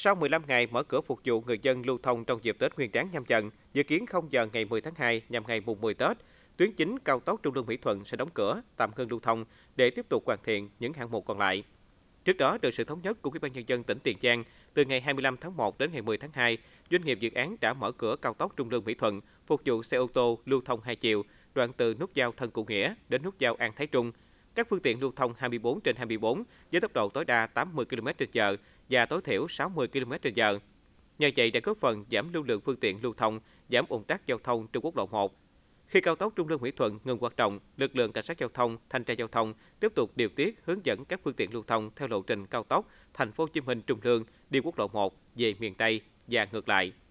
Sau 15 ngày mở cửa phục vụ người dân lưu thông trong dịp Tết Nguyên đán nhâm dần, dự kiến 0 giờ ngày 10 tháng 2 nhằm ngày mùng 10 Tết, tuyến chính cao tốc Trung Lương Mỹ Thuận sẽ đóng cửa, tạm ngưng lưu thông để tiếp tục hoàn thiện những hạng mục còn lại. Trước đó, được sự thống nhất của Ủy ban nhân dân tỉnh Tiền Giang, từ ngày 25 tháng 1 đến ngày 10 tháng 2, doanh nghiệp dự án đã mở cửa cao tốc Trung Lương Mỹ Thuận phục vụ xe ô tô lưu thông hai chiều, đoạn từ nút giao Thân Cụ Nghĩa đến nút giao An Thái Trung. Các phương tiện lưu thông 24 trên 24 với tốc độ tối đa 80 km/h và tối thiểu 60 km/h. Nhờ vậy đã góp phần giảm lưu lượng phương tiện lưu thông, giảm ủng tắc giao thông trên quốc lộ 1. Khi cao tốc Trung Lương Mỹ Thuận ngừng hoạt động, lực lượng cảnh sát giao thông, thanh tra giao thông tiếp tục điều tiết hướng dẫn các phương tiện lưu thông theo lộ trình cao tốc Thành phố Hồ Chí Minh Trung Lương đi quốc lộ 1 về miền Tây và ngược lại.